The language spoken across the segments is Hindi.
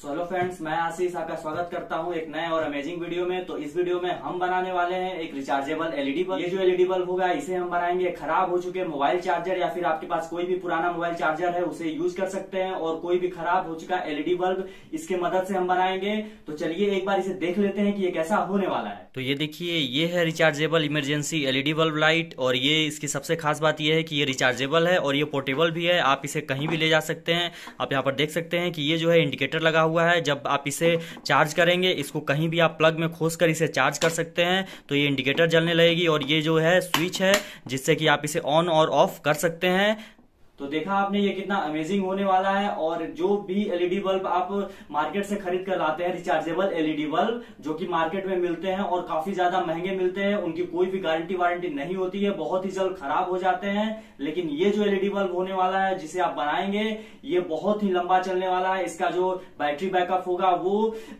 सो हेलो फ्रेंड्स मैं आशीष आपका स्वागत करता हूं एक नए और अमेजिंग वीडियो में तो इस वीडियो में हम बनाने वाले हैं एक रिचार्जेबल एलईडी बल्ब ये जो एलईडी बल्ब होगा इसे हम बनाएंगे खराब हो चुके मोबाइल चार्जर या फिर आपके पास कोई भी पुराना मोबाइल चार्जर है उसे यूज कर सकते हैं और कोई भी खराब हो चुका एलईडी बल्ब इसके मदद से हम बनाएंगे तो चलिए एक बार इसे देख लेते हैं कि ये कैसा होने वाला है तो ये देखिए ये है rechargeable emergency LED bulb light और ये इसकी सबसे खास बात यह है कि ये रिचार्जेबल है और ये पोर्टेबल भी है आप इसे कहीं भी ले जा सकते हैं आप यहाँ पर देख सकते हैं कि ये जो है इंडिकेटर लगा हुआ है जब आप इसे चार्ज करेंगे इसको कहीं भी आप प्लग में खोस कर इसे चार्ज कर सकते हैं तो ये इंडिकेटर जलने लगेगी और ये जो है स्विच है जिससे कि आप इसे ऑन और ऑफ कर सकते हैं तो देखा आपने ये कितना अमेजिंग होने वाला है और जो भी एलईडी बल्ब आप मार्केट से खरीद कर लाते हैं रिचार्जेबल एलईडी बल्ब जो कि मार्केट में मिलते हैं और काफी ज्यादा महंगे मिलते हैं उनकी कोई भी गारंटी वारंटी नहीं होती है बहुत ही जल्द खराब हो जाते हैं लेकिन ये जो एलईडी बल्ब होने वाला है जिसे आप बनाएंगे ये बहुत ही लंबा चलने वाला है इसका जो बैटरी बैकअप होगा वो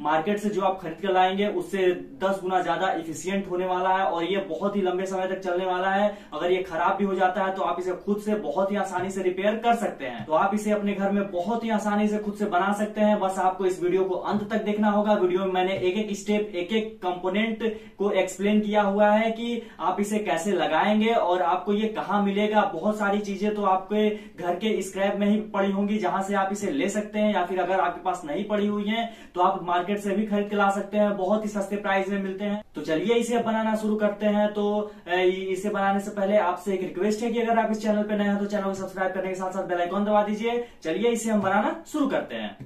मार्केट से जो आप खरीद कर लाएंगे उससे दस गुना ज्यादा इफिशियंट होने वाला है और ये बहुत ही लंबे समय तक चलने वाला है अगर ये खराब भी हो जाता है तो आप इसे खुद से बहुत ही आसानी से रिपेयर कर सकते हैं तो आप इसे अपने घर में बहुत ही आसानी से खुद से बना सकते हैं बस आपको इस वीडियो को अंत तक देखना होगा वीडियो में मैंने एक एक स्टेप एक एक कंपोनेंट को एक्सप्लेन किया हुआ है कि आप इसे कैसे लगाएंगे और आपको ये कहाँ मिलेगा बहुत सारी चीजें तो आपके घर के स्क्रैप में ही पड़ी होंगी जहां से आप इसे ले सकते हैं या फिर अगर आपके पास नहीं पड़ी हुई है तो आप मार्केट से भी खरीद के ला सकते हैं बहुत ही सस्ते प्राइस में मिलते हैं तो चलिए इसे बनाना शुरू करते हैं तो इसे बनाने से पहले आपसे एक रिक्वेस्ट है कि अगर आप इस चैनल पर नए हैं तो चैनल को सब्सक्राइब करने के साथ साथ बेलाइकॉन दबा दीजिए चलिए इसे हम बनाना शुरू करते हैं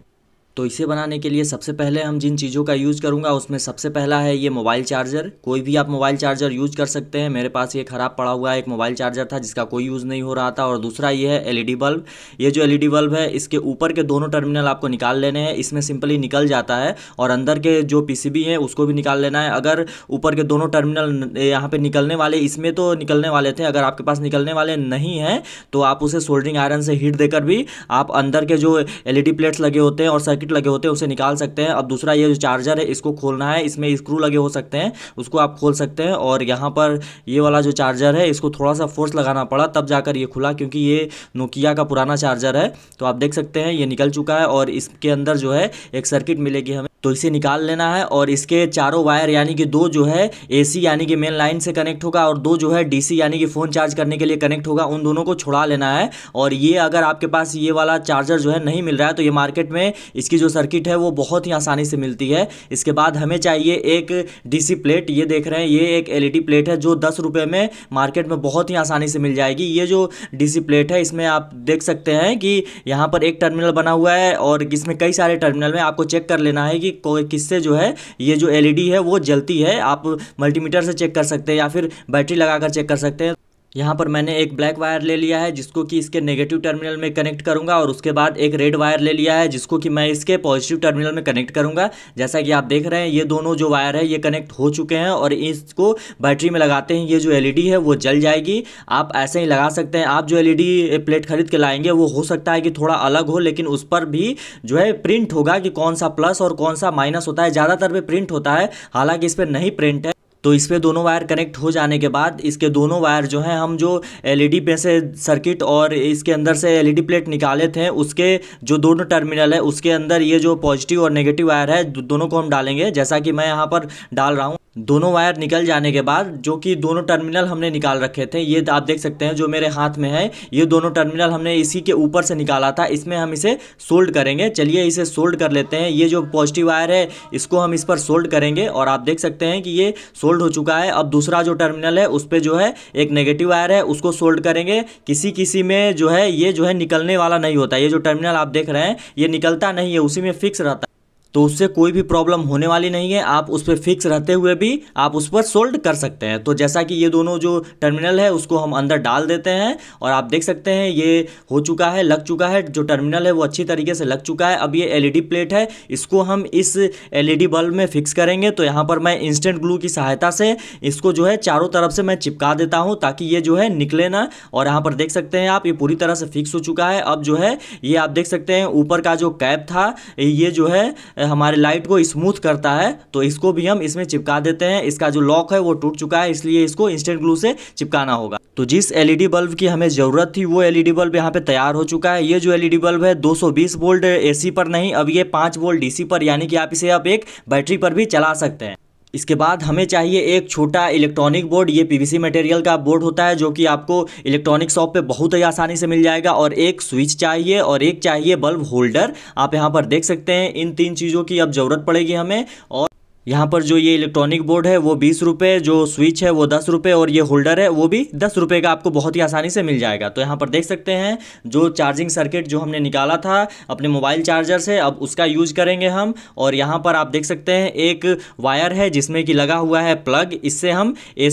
तो इसे बनाने के लिए सबसे पहले हम जिन चीज़ों का यूज़ करूँगा उसमें सबसे पहला है ये मोबाइल चार्जर कोई भी आप मोबाइल चार्जर यूज़ कर सकते हैं मेरे पास ये ख़राब पड़ा हुआ एक मोबाइल चार्जर था जिसका कोई यूज़ नहीं हो रहा था और दूसरा ये है एलईडी बल्ब ये जो एलईडी बल्ब है इसके ऊपर के दोनों टर्मिनल आपको निकाल लेने हैं इसमें सिंपली निकल जाता है और अंदर के जो पी हैं उसको भी निकाल लेना है अगर ऊपर के दोनों टर्मिनल यहाँ पर निकलने वाले इसमें तो निकलने वाले थे अगर आपके पास निकलने वाले नहीं हैं तो आप उसे सोल्डरिंग आयरन से हीट देकर भी आप अंदर के जो एल प्लेट्स लगे होते हैं और सर्किट लगे होते हैं उसे निकाल सकते हैं अब दूसरा ये जो चार्जर है इसको खोलना है इसमें स्क्रू लगे हो सकते हैं उसको आप खोल सकते हैं और यहाँ पर ये वाला जो चार्जर है इसको थोड़ा सा फोर्स लगाना पड़ा तब जाकर ये खुला क्योंकि ये नोकिया का पुराना चार्जर है तो आप देख सकते हैं ये निकल चुका है और इसके अंदर जो है एक सर्किट मिलेगी हमें तो इसे निकाल लेना है और इसके चारों वायर यानी कि दो जो है एसी यानी कि मेन लाइन से कनेक्ट होगा और दो जो है डीसी यानी कि फ़ोन चार्ज करने के लिए कनेक्ट होगा उन दोनों को छुड़ा लेना है और ये अगर आपके पास ये वाला चार्जर जो है नहीं मिल रहा है तो ये मार्केट में इसकी जो सर्किट है वो बहुत ही आसानी से मिलती है इसके बाद हमें चाहिए एक डी प्लेट ये देख रहे हैं ये एक एल प्लेट e है जो दस में मार्केट में बहुत ही आसानी से मिल जाएगी ये जो डी प्लेट है इसमें आप देख सकते हैं कि यहाँ पर एक टर्मिनल बना हुआ है और इसमें कई सारे टर्मिनल में आपको चेक कर लेना है कि किससे जो है ये जो एलईडी e है वो जलती है आप मल्टीमीटर से चेक कर सकते हैं या फिर बैटरी लगाकर चेक कर सकते हैं यहाँ पर मैंने एक ब्लैक वायर ले लिया है जिसको कि इसके नेगेटिव टर्मिनल में कनेक्ट करूँगा और उसके बाद एक रेड वायर ले लिया है जिसको कि मैं इसके पॉजिटिव टर्मिनल में कनेक्ट करूँगा जैसा कि आप देख रहे हैं ये दोनों जो वायर है ये कनेक्ट हो चुके हैं और इसको बैटरी में लगाते हैं ये जो एल है वो जल जाएगी आप ऐसे ही लगा सकते हैं आप जो एल प्लेट खरीद के लाएंगे वो हो सकता है कि थोड़ा अलग हो लेकिन उस पर भी जो है प्रिंट होगा कि कौन सा प्लस और कौन सा माइनस होता है ज़्यादातर पर प्रिंट होता है हालांकि इस पर नहीं प्रिंट है तो इस पर दोनों वायर कनेक्ट हो जाने के बाद इसके दोनों वायर जो हैं हम जो एल ई डी पे से सर्किट और इसके अंदर से एल ई डी प्लेट निकाले थे उसके जो दोनों टर्मिनल है उसके अंदर ये जो पॉजिटिव और नेगेटिव वायर है दोनों को हम डालेंगे जैसा कि मैं यहाँ पर डाल रहा हूँ दोनों वायर निकल जाने के बाद जो कि दोनों टर्मिनल हमने निकाल रखे थे ये आप देख सकते हैं जो मेरे हाथ में है ये दोनों टर्मिनल हमने इसी के ऊपर से निकाला था इसमें हम इसे सोल्ड करेंगे चलिए इसे सोल्ड कर लेते हैं ये जो पॉजिटिव वायर है इसको हम इस पर सोल्ड करेंगे और आप देख सकते हैं कि ये सोल्ड सोल्ड हो चुका है अब दूसरा जो टर्मिनल है उस पर जो है एक नेगेटिव वायर है उसको सोल्ड करेंगे किसी किसी में जो है ये जो है निकलने वाला नहीं होता ये जो टर्मिनल आप देख रहे हैं ये निकलता नहीं है उसी में फिक्स रहता है तो उससे कोई भी प्रॉब्लम होने वाली नहीं है आप उस पर फिक्स रहते हुए भी आप उस पर सोल्ड कर सकते हैं तो जैसा कि ये दोनों जो टर्मिनल है उसको हम अंदर डाल देते हैं और आप देख सकते हैं ये हो चुका है लग चुका है जो टर्मिनल है वो अच्छी तरीके से लग चुका है अब ये एलईडी प्लेट e है इसको हम इस एलईडी बल्ब e में फिक्स करेंगे तो यहाँ पर मैं इंस्टेंट ग्लू की सहायता से इसको जो है चारों तरफ से मैं चिपका देता हूँ ताकि ये जो है निकले ना और यहाँ पर देख सकते हैं आप ये पूरी तरह से फिक्स हो चुका है अब जो है ये आप देख सकते हैं ऊपर का जो कैप था ये जो है हमारे लाइट को स्मूथ करता है तो इसको भी हम इसमें चिपका देते हैं इसका जो लॉक है वो टूट चुका है इसलिए इसको इंस्टेंट ग्लू से चिपकाना होगा तो जिस एलईडी बल्ब की हमें ज़रूरत थी वो एलईडी बल्ब यहाँ पे तैयार हो चुका है ये जो एलईडी बल्ब है 220 वोल्ट एसी पर नहीं अब ये 5 वोल्ट डीसी पर यानी कि आप इसे आप एक बैटरी पर भी चला सकते हैं इसके बाद हमें चाहिए एक छोटा इलेक्ट्रॉनिक बोर्ड ये पीवीसी मटेरियल का बोर्ड होता है जो कि आपको इलेक्ट्रॉनिक शॉप पे बहुत ही आसानी से मिल जाएगा और एक स्विच चाहिए और एक चाहिए बल्ब होल्डर आप यहाँ पर देख सकते हैं इन तीन चीज़ों की अब ज़रूरत पड़ेगी हमें और यहाँ पर जो ये इलेक्ट्रॉनिक बोर्ड है वो बीस रुपये जो स्विच है वो दस रुपये और ये होल्डर है वो भी दस रुपये का आपको बहुत ही आसानी से मिल जाएगा तो यहाँ पर देख सकते हैं जो चार्जिंग सर्किट जो हमने निकाला था अपने मोबाइल चार्जर से अब उसका यूज करेंगे हम और यहाँ पर आप देख सकते हैं एक वायर है जिसमें कि लगा हुआ है प्लग इससे हम ए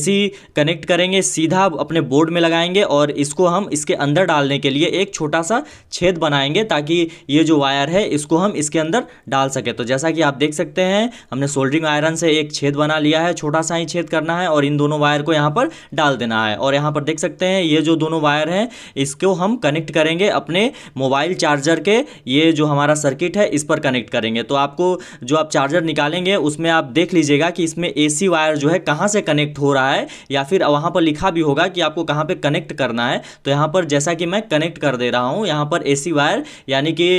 कनेक्ट करेंगे सीधा अपने बोर्ड में लगाएंगे और इसको हम इसके अंदर डालने के लिए एक छोटा सा छेद बनाएंगे ताकि ये जो वायर है इसको हम इसके अंदर डाल सकें तो जैसा कि आप देख सकते हैं हमने सोल्डरिंग रोलिंग आयरन से एक छेद बना लिया है छोटा सा ही छेद करना है और इन दोनों वायर को यहाँ पर डाल देना है और यहाँ पर देख सकते हैं ये जो दोनों वायर हैं इसको हम कनेक्ट करेंगे अपने मोबाइल चार्जर के ये जो हमारा सर्किट है इस पर कनेक्ट करेंगे तो आपको जो आप चार्जर निकालेंगे उसमें आप देख लीजिएगा कि इसमें ए वायर जो है कहाँ से कनेक्ट हो रहा है या फिर वहाँ पर लिखा भी होगा कि आपको कहाँ पर कनेक्ट करना है तो यहाँ पर जैसा कि मैं कनेक्ट कर दे रहा हूँ यहाँ पर ए वायर यानी कि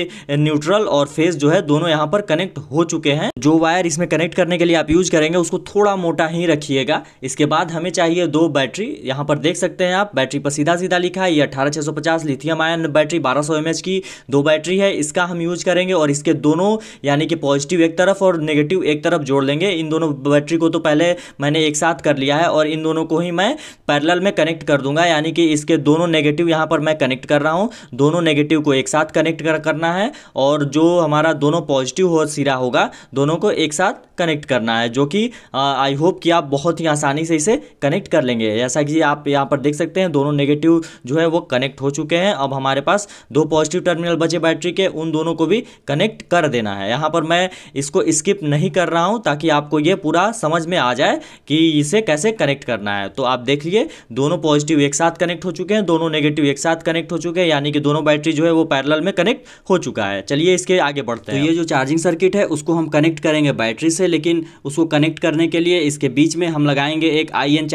न्यूट्रल और फेस जो है दोनों यहाँ पर कनेक्ट हो चुके हैं जो वायर इसमें कनेक्ट करने करने के लिए आप यूज करेंगे उसको थोड़ा मोटा ही रखिएगा इसके बाद हमें चाहिए दो बैटरी यहाँ पर देख सकते हैं आप बैटरी पर सीधा सीधा लिखा है ये अठारह छह सौ पचास लिथियम आयन बैटरी बारह सौ एमएच की दो बैटरी है इसका हम यूज करेंगे और इसके दोनों यानी कि पॉजिटिव एक तरफ और नेगेटिव एक तरफ जोड़ लेंगे इन दोनों बैटरी को तो पहले मैंने एक साथ कर लिया है और इन दोनों को ही मैं पैरल में कनेक्ट कर दूंगा यानी कि इसके दोनों नेगेटिव यहाँ पर मैं कनेक्ट कर रहा हूँ दोनों नेगेटिव को एक साथ कनेक्ट करना है और जो हमारा दोनों पॉजिटिव हो सिरा होगा दोनों को एक साथ कनेक्ट कनेक्ट करना है जो कि आई होप कि आप बहुत ही आसानी से इसे कनेक्ट कर लेंगे जैसा कि आप यहाँ पर देख सकते हैं दोनों नेगेटिव जो है वो कनेक्ट हो चुके हैं अब हमारे पास दो पॉजिटिव टर्मिनल बचे बैटरी के उन दोनों को भी कनेक्ट कर देना है यहाँ पर मैं इसको स्किप नहीं कर रहा हूँ ताकि आपको ये पूरा समझ में आ जाए कि इसे कैसे कनेक्ट करना है तो आप देख लीजिए दोनों पॉजिटिव एक साथ कनेक्ट हो चुके हैं दोनों नेगेटिव एक साथ कनेक्ट हो चुके हैं यानी कि दोनों बैटरी जो है वो पैरेलल में कनेक्ट हो चुका है चलिए इसके आगे बढ़ते तो हैं तो ये जो चार्जिंग सर्किट है उसको हम कनेक्ट करेंगे बैटरी से लेकिन लेकिन उसको कनेक्ट करने के लिए इसके बीच में हम लगाएंगे एक आई एन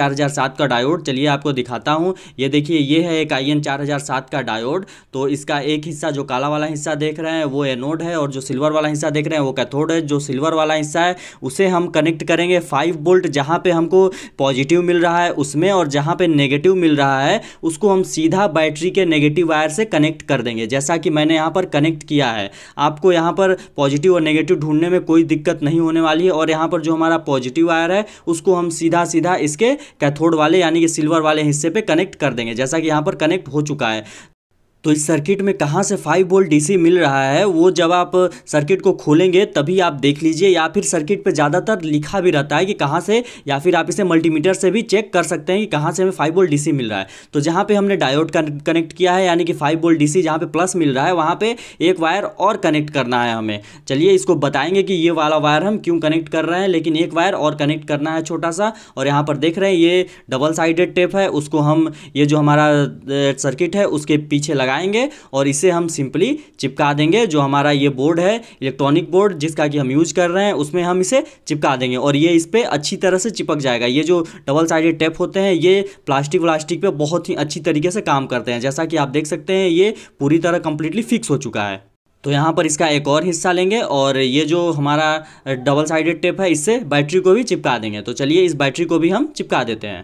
का डायोड चलिए आपको दिखाता हूँ ये देखिए ये है एक आई एन का डायोड तो इसका एक हिस्सा जो काला वाला हिस्सा देख रहे हैं वो एनोड है और जो सिल्वर वाला हिस्सा देख रहे हैं वो कैथोड है जो सिल्वर वाला हिस्सा है उसे हम कनेक्ट करेंगे फाइव बोल्ट जहाँ पर हमको पॉजिटिव मिल रहा है उसमें और जहाँ पर नेगेटिव मिल रहा है उसको हम सीधा बैटरी के नेगेटिव वायर से कनेक्ट कर देंगे जैसा कि मैंने यहाँ पर कनेक्ट किया है आपको यहाँ पर पॉजिटिव और नेगेटिव ढूंढने में कोई दिक्कत नहीं होने वाली है और और यहाँ पर जो हमारा पॉजिटिव वायर है उसको हम सीधा सीधा इसके कैथोड वाले यानी कि सिल्वर वाले हिस्से पे कनेक्ट कर देंगे जैसा कि यहाँ पर कनेक्ट हो चुका है तो इस सर्किट में कहाँ से फाइव वोल्ट डीसी मिल रहा है वो जब आप सर्किट को खोलेंगे तभी आप देख लीजिए या फिर सर्किट पे ज़्यादातर लिखा भी रहता है कि कहाँ से या फिर आप इसे मल्टीमीटर से भी चेक कर सकते हैं कि कहाँ से हमें फाइव वोल्ट डीसी मिल रहा है तो जहाँ पर हमने डायोड कनेक्ट किया है यानी कि फाइव वोल्ट सी जहाँ पर प्लस मिल रहा है वहाँ पर एक वायर और कनेक्ट करना है हमें चलिए इसको बताएंगे कि ये वाला वायर हम क्यों कनेक्ट कर रहे हैं लेकिन एक वायर और कनेक्ट करना है छोटा सा और यहाँ पर देख रहे हैं ये डबल साइडेड टेप है उसको हम ये जो हमारा सर्किट है उसके पीछे लगा लगाएंगे और इसे हम सिंपली चिपका देंगे जो हमारा ये बोर्ड है इलेक्ट्रॉनिक बोर्ड जिसका कि हम यूज कर रहे हैं उसमें हम इसे चिपका देंगे और ये इस पर अच्छी तरह से चिपक जाएगा ये जो डबल साइडेड टेप होते हैं ये प्लास्टिक व्लास्टिक पर बहुत ही अच्छी तरीके से काम करते हैं जैसा कि आप देख सकते हैं ये पूरी तरह कंप्लीटली फिक्स हो चुका है तो यहाँ पर इसका एक और हिस्सा लेंगे और ये जो हमारा डबल साइडेड टेप है इससे बैटरी को भी चिपका देंगे तो चलिए इस बैटरी को भी हम चिपका देते हैं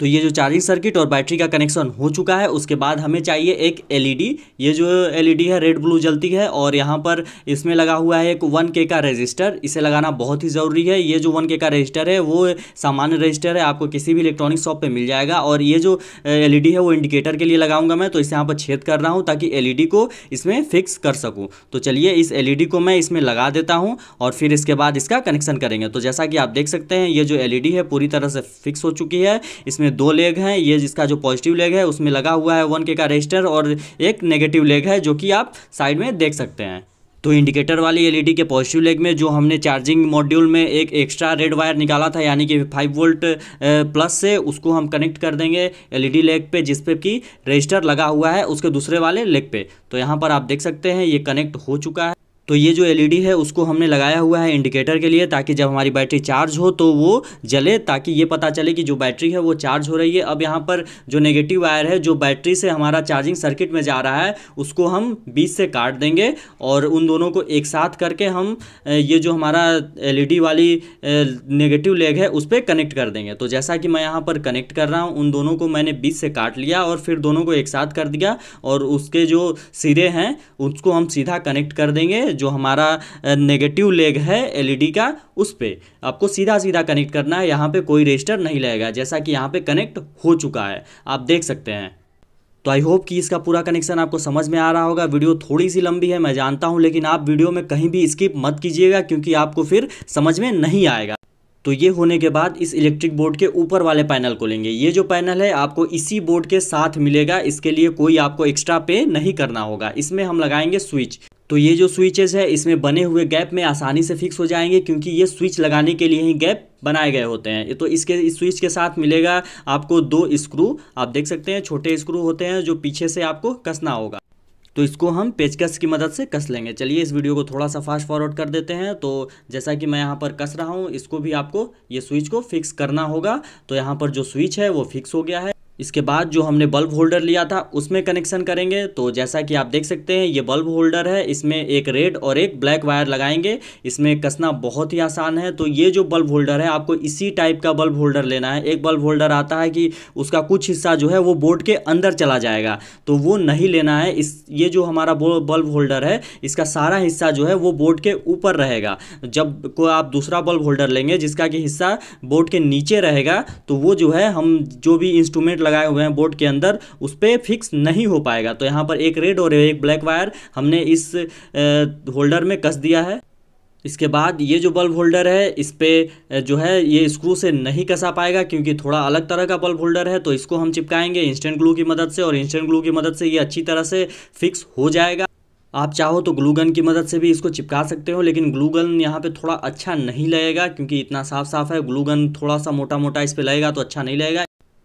तो ये जो चार्जिंग सर्किट और बैटरी का कनेक्शन हो चुका है उसके बाद हमें चाहिए एक एलईडी ये जो एलईडी है रेड ब्लू जलती है और यहाँ पर इसमें लगा हुआ है एक वन के का रजिस्टर इसे लगाना बहुत ही ज़रूरी है ये जो वन के का रजिस्टर है वो सामान्य रजिस्टर है आपको किसी भी इलेक्ट्रॉनिक शॉप पर मिल जाएगा और ये जो एल है वो इंडिकेटर के लिए लगाऊंगा मैं तो इसे यहाँ पर छेद कर रहा हूँ ताकि एल को इसमें फिक्स कर सकूँ तो चलिए इस एल को मैं इसमें लगा देता हूँ और फिर इसके बाद इसका कनेक्शन करेंगे तो जैसा कि आप देख सकते हैं ये जो एल है पूरी तरह से फिक्स हो चुकी है इसमें इसमें दो लेग हैं ये जिसका जो पॉजिटिव लेग है उसमें लगा हुआ है वन के का रजिस्टर और एक नेगेटिव लेग है जो कि आप साइड में देख सकते हैं तो इंडिकेटर वाली एलईडी e के पॉजिटिव लेग में जो हमने चार्जिंग मॉड्यूल में एक एक्स्ट्रा रेड वायर निकाला था यानी कि 5 वोल्ट प्लस से उसको हम कनेक्ट कर देंगे एलईडी लेग e पे जिस पे कि रजिस्टर लगा हुआ है उसके दूसरे वाले लेग पे तो यहाँ पर आप देख सकते हैं ये कनेक्ट हो चुका है तो ये जो एलईडी e है उसको हमने लगाया हुआ है इंडिकेटर के लिए ताकि जब हमारी बैटरी चार्ज हो तो वो जले ताकि ये पता चले कि जो बैटरी है वो चार्ज हो रही है अब यहाँ पर जो नेगेटिव वायर है जो बैटरी से हमारा चार्जिंग सर्किट में जा रहा है उसको हम बीच से काट देंगे और उन दोनों को एक साथ करके हम ये जो हमारा एल e वाली नेगेटिव लेग है उस पर कनेक्ट कर देंगे तो जैसा कि मैं यहाँ पर कनेक्ट कर रहा हूँ उन दोनों को मैंने बीच से काट लिया और फिर दोनों को एक साथ कर दिया और उसके जो सिरे हैं उसको हम सीधा कनेक्ट कर देंगे जो हमारा नेगेटिव लेग है एलईडी e का उस पर आपको सीधा सीधा कनेक्ट करना है यहाँ पे कोई रजिस्टर नहीं लगेगा जैसा कि यहाँ पे कनेक्ट हो चुका है आप देख सकते हैं तो आई होप कि इसका पूरा कनेक्शन आपको समझ में आ रहा होगा वीडियो थोड़ी सी लंबी है मैं जानता हूँ लेकिन आप वीडियो में कहीं भी स्किप मत कीजिएगा क्योंकि आपको फिर समझ में नहीं आएगा तो ये होने के बाद इस इलेक्ट्रिक बोर्ड के ऊपर वाले पैनल को लेंगे ये जो पैनल है आपको इसी बोर्ड के साथ मिलेगा इसके लिए कोई आपको एक्स्ट्रा पे नहीं करना होगा इसमें हम लगाएंगे स्विच तो ये जो स्विचेस है इसमें बने हुए गैप में आसानी से फिक्स हो जाएंगे क्योंकि ये स्विच लगाने के लिए ही गैप बनाए गए होते हैं तो इसके इस स्विच के साथ मिलेगा आपको दो स्क्रू आप देख सकते हैं छोटे स्क्रू होते हैं जो पीछे से आपको कसना होगा तो इसको हम पेचकस की मदद से कस लेंगे चलिए इस वीडियो को थोड़ा सा फास्ट फॉरवर्ड कर देते हैं तो जैसा कि मैं यहाँ पर कस रहा हूँ इसको भी आपको ये स्विच को फिक्स करना होगा तो यहाँ पर जो स्विच है वो फिक्स हो गया है इसके बाद जो हमने बल्ब होल्डर लिया था उसमें कनेक्शन करेंगे तो जैसा कि आप देख सकते हैं ये बल्ब होल्डर है इसमें एक रेड और एक ब्लैक वायर लगाएंगे इसमें कसना बहुत ही आसान है तो ये जो बल्ब होल्डर है आपको इसी टाइप का बल्ब होल्डर लेना है एक बल्ब होल्डर आता है कि उसका कुछ हिस्सा जो है वो बोर्ड के अंदर चला जाएगा तो वो नहीं लेना है इस ये जो हमारा बल्ब होल्डर है इसका सारा हिस्सा जो है वो बोर्ड के ऊपर रहेगा जब को आप दूसरा बल्ब होल्डर लेंगे जिसका कि हिस्सा बोर्ड के नीचे रहेगा तो वो जो है हम जो भी इंस्ट्रूमेंट लगाए हुए हैं बोर्ड के अंदर उस पर फिक्स नहीं हो पाएगा तो यहाँ पर एक रेड और एक ब्लैक वायर हमने इस होल्डर में कस दिया है इसके बाद ये जो बल्ब होल्डर है इस पर जो है ये स्क्रू से नहीं कसा पाएगा क्योंकि थोड़ा अलग तरह का बल्ब होल्डर है तो इसको हम चिपकाएंगे इंस्टेंट ग्लू की मदद से और इंस्टेंट ग्लू की मदद से ये अच्छी तरह से फिक्स हो जाएगा आप चाहो तो ग्लू गन की मदद से भी इसको चिपका सकते हो लेकिन ग्लू गन यहाँ पे थोड़ा अच्छा नहीं लगेगा क्योंकि इतना साफ साफ है ग्लू गन थोड़ा सा मोटा मोटा इस पर लगेगा तो अच्छा नहीं लगेगा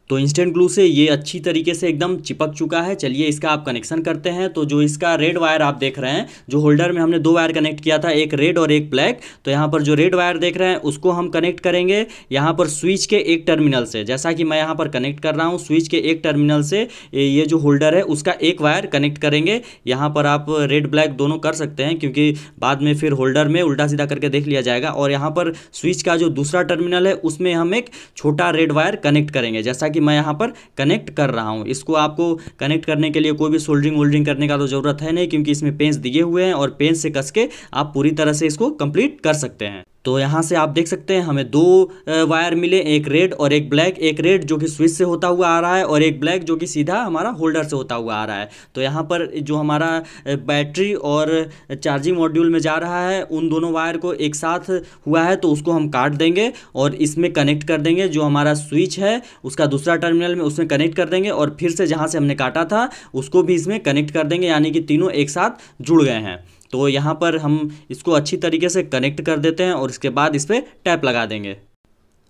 तो इंस्टेंट ग्लू से ये अच्छी तरीके से एकदम चिपक चुका है चलिए इसका आप कनेक्शन करते हैं तो जो इसका रेड वायर आप देख रहे हैं जो होल्डर में हमने दो वायर कनेक्ट किया था एक रेड और एक ब्लैक तो यहाँ पर जो रेड वायर देख रहे हैं उसको हम कनेक्ट करेंगे यहाँ पर स्विच के एक टर्मिनल से जैसा कि मैं यहाँ पर कनेक्ट कर रहा हूँ स्विच के एक टर्मिनल से ये जो होल्डर है उसका एक वायर कनेक्ट करेंगे यहाँ पर आप रेड ब्लैक दोनों कर सकते हैं क्योंकि बाद में फिर होल्डर में उल्टा सीधा करके देख लिया जाएगा और यहाँ पर स्विच का जो दूसरा टर्मिनल है उसमें हम एक छोटा रेड वायर कनेक्ट करेंगे जैसा कि कि मैं यहाँ पर कनेक्ट कर रहा हूँ इसको आपको कनेक्ट करने के लिए कोई भी सोल्डरिंग वोल्डरिंग करने का तो ज़रूरत है नहीं क्योंकि इसमें पेंस दिए हुए हैं और पेंस से कस के आप पूरी तरह से इसको कंप्लीट कर सकते हैं तो यहाँ से आप देख सकते हैं हमें दो वायर मिले एक रेड और एक ब्लैक एक रेड जो कि स्विच से होता हुआ आ रहा है और एक ब्लैक जो कि सीधा हमारा होल्डर से होता हुआ आ रहा है तो यहाँ पर जो हमारा बैटरी और चार्जिंग मॉड्यूल में जा रहा है उन दोनों वायर को एक साथ हुआ है तो उसको हम काट देंगे और इसमें कनेक्ट कर देंगे जो हमारा स्विच है उसका दूसरा टर्मिनल में उसमें कनेक्ट कर देंगे और फिर से जहाँ से हमने काटा था उसको भी इसमें कनेक्ट कर देंगे यानी कि तीनों एक साथ जुड़ गए हैं तो यहाँ पर हम इसको अच्छी तरीके से कनेक्ट कर देते हैं और इसके बाद इस पर टैप लगा देंगे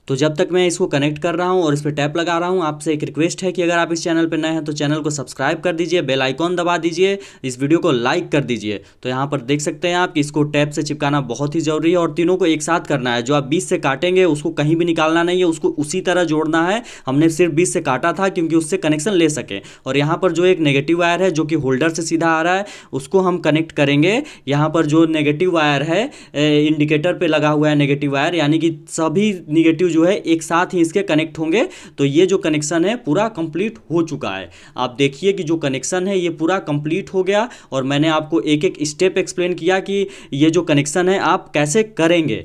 तो जब तक मैं इसको कनेक्ट कर रहा हूँ और इस पर टैप लगा रहा हूँ आपसे एक रिक्वेस्ट है कि अगर आप इस चैनल पर नए हैं तो चैनल को सब्सक्राइब कर दीजिए बेल आइकॉन दबा दीजिए इस वीडियो को लाइक कर दीजिए तो यहाँ पर देख सकते हैं आप कि इसको टैप से चिपकाना बहुत ही ज़रूरी है और तीनों को एक साथ करना है जो आप बीस से काटेंगे उसको कहीं भी निकालना नहीं है उसको उसी तरह जोड़ना है हमने सिर्फ बीस से काटा था क्योंकि उससे कनेक्शन ले सके और यहाँ पर जो एक नेगेटिव वायर है जो कि होल्डर से सीधा आ रहा है उसको हम कनेक्ट करेंगे यहाँ पर जो नेगेटिव वायर है इंडिकेटर पर लगा हुआ है नेगेटिव वायर यानी कि सभी निगेटिव जो है एक साथ ही इसके कनेक्ट होंगे तो ये जो कनेक्शन है पूरा कंप्लीट हो चुका है आप देखिए कि जो कनेक्शन है ये पूरा कंप्लीट हो गया और मैंने आपको एक एक स्टेप एक्सप्लेन किया कि ये जो कनेक्शन है आप कैसे करेंगे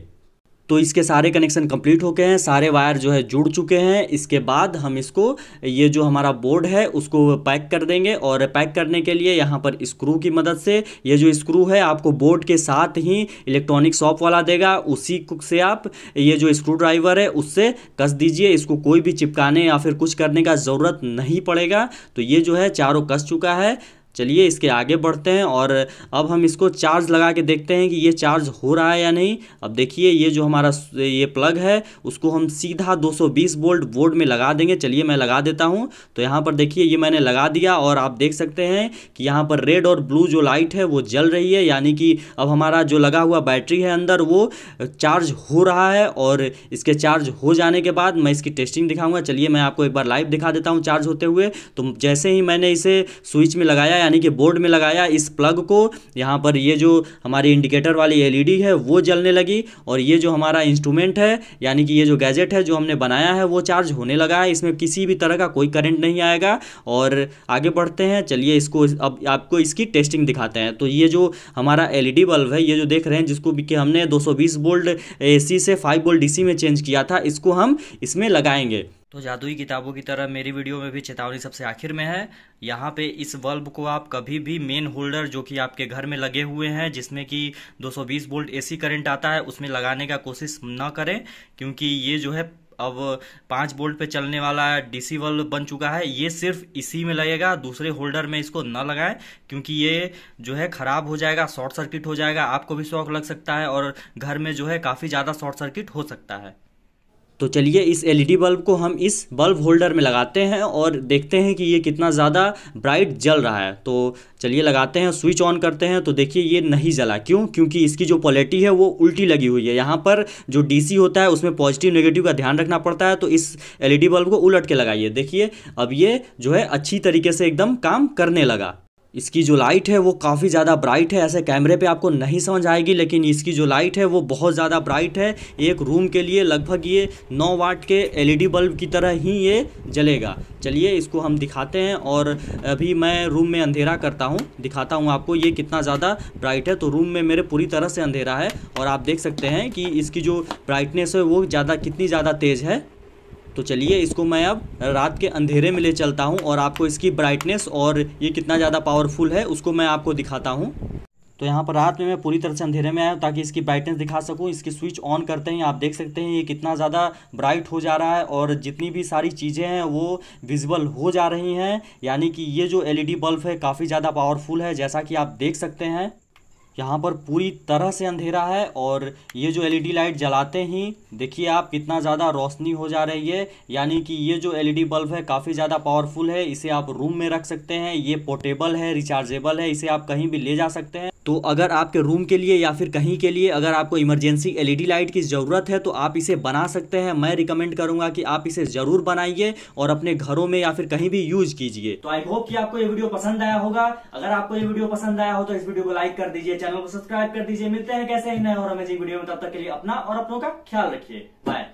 तो इसके सारे कनेक्शन कंप्लीट हो गए हैं सारे वायर जो है जुड़ चुके हैं इसके बाद हम इसको ये जो हमारा बोर्ड है उसको पैक कर देंगे और पैक करने के लिए यहाँ पर स्क्रू की मदद से ये जो स्क्रू है आपको बोर्ड के साथ ही इलेक्ट्रॉनिक शॉप वाला देगा उसी से आप ये जो स्क्रू ड्राइवर है उससे कस दीजिए इसको कोई भी चिपकाने या फिर कुछ करने का ज़रूरत नहीं पड़ेगा तो ये जो है चारों कस चुका है चलिए इसके आगे बढ़ते हैं और अब हम इसको चार्ज लगा के देखते हैं कि ये चार्ज हो रहा है या नहीं अब देखिए ये जो हमारा ये प्लग है उसको हम सीधा 220 वोल्ट बोर्ड में लगा देंगे चलिए मैं लगा देता हूँ तो यहाँ पर देखिए ये मैंने लगा दिया और आप देख सकते हैं कि यहाँ पर रेड और ब्लू जो लाइट है वो जल रही है यानी कि अब हमारा जो लगा हुआ बैटरी है अंदर वो चार्ज हो रहा है और इसके चार्ज हो जाने के बाद मैं इसकी टेस्टिंग दिखाऊँगा चलिए मैं आपको एक बार लाइव दिखा देता हूँ चार्ज होते हुए तो जैसे ही मैंने इसे स्विच में लगाया यानी कि बोर्ड में लगाया इस प्लग को यहाँ पर ये जो हमारी इंडिकेटर वाली एलईडी है वो जलने लगी और ये जो हमारा इंस्ट्रूमेंट है यानी कि ये जो गैजेट है जो हमने बनाया है वो चार्ज होने लगा है इसमें किसी भी तरह का कोई करंट नहीं आएगा और आगे बढ़ते हैं चलिए इसको अब आपको इसकी टेस्टिंग दिखाते हैं तो ये जो हमारा एल बल्ब है ये जो देख रहे हैं जिसको कि हमने 220 वोल्ट ए से फाइव वोल्ट डी में चेंज किया था इसको हम इसमें लगाएंगे तो जादुई किताबों की तरह मेरी वीडियो में भी चेतावनी सबसे आखिर में है यहाँ पे इस बल्ब को आप कभी भी मेन होल्डर जो कि आपके घर में लगे हुए हैं जिसमें कि 220 वोल्ट एसी करंट आता है उसमें लगाने का कोशिश ना करें क्योंकि ये जो है अब पाँच बोल्ट पे चलने वाला डीसी बल्ब बन चुका है ये सिर्फ इसी में लगेगा दूसरे होल्डर में इसको न लगाएं क्योंकि ये जो है ख़राब हो जाएगा शॉर्ट सर्किट हो जाएगा आपको भी शौक लग सकता है और घर में जो है काफ़ी ज़्यादा शॉर्ट सर्किट हो सकता है तो चलिए इस एलईडी बल्ब e को हम इस बल्ब होल्डर में लगाते हैं और देखते हैं कि ये कितना ज़्यादा ब्राइट जल रहा है तो चलिए लगाते हैं स्विच ऑन करते हैं तो देखिए ये नहीं जला क्यों क्योंकि इसकी जो पॉलिटी है वो उल्टी लगी हुई है यहाँ पर जो डीसी होता है उसमें पॉजिटिव नेगेटिव का ध्यान रखना पड़ता है तो इस एल बल्ब e को उलट के लगाइए देखिए अब ये जो है अच्छी तरीके से एकदम काम करने लगा इसकी जो लाइट है वो काफ़ी ज़्यादा ब्राइट है ऐसे कैमरे पे आपको नहीं समझ आएगी लेकिन इसकी जो लाइट है वो बहुत ज़्यादा ब्राइट है एक रूम के लिए लगभग ये 9 वाट के एलईडी बल्ब की तरह ही ये जलेगा चलिए इसको हम दिखाते हैं और अभी मैं रूम में अंधेरा करता हूँ दिखाता हूँ आपको ये कितना ज़्यादा ब्राइट है तो रूम में मेरे पूरी तरह से अंधेरा है और आप देख सकते हैं कि इसकी जो ब्राइटनेस है वो ज़्यादा कितनी ज़्यादा तेज़ है तो चलिए इसको मैं अब रात के अंधेरे में ले चलता हूँ और आपको इसकी ब्राइटनेस और ये कितना ज़्यादा पावरफुल है उसको मैं आपको दिखाता हूँ तो यहाँ पर रात में मैं पूरी तरह से अंधेरे में आया हूँ ताकि इसकी ब्राइटनेस दिखा सकूँ इसके स्विच ऑन करते हैं आप देख सकते हैं ये कितना ज़्यादा ब्राइट हो जा रहा है और जितनी भी सारी चीज़ें हैं वो विजिबल हो जा रही हैं यानी कि ये जो एलईडी बल्ब है काफ़ी ज़्यादा पावरफुल है जैसा कि आप देख सकते हैं यहाँ पर पूरी तरह से अंधेरा है और ये जो एलईडी लाइट e जलाते ही देखिए आप कितना ज़्यादा रोशनी हो जा रही है यानी कि ये जो एलईडी बल्ब e है काफ़ी ज़्यादा पावरफुल है इसे आप रूम में रख सकते हैं ये पोर्टेबल है रिचार्जेबल है इसे आप कहीं भी ले जा सकते हैं तो अगर आपके रूम के लिए या फिर कहीं के लिए अगर आपको इमरजेंसी एलईडी लाइट की ज़रूरत है तो आप इसे बना सकते हैं मैं रिकमेंड करूंगा कि आप इसे ज़रूर बनाइए और अपने घरों में या फिर कहीं भी यूज़ कीजिए तो आई होप कि आपको ये वीडियो पसंद आया होगा अगर आपको ये वीडियो पसंद आया हो तो इस वीडियो को लाइक कर दीजिए चैनल को सब्सक्राइब कर दीजिए मिलते हैं कैसे ही नए और हमें वीडियो में तब तक के लिए अपना और अपनों का ख्याल रखिए बाय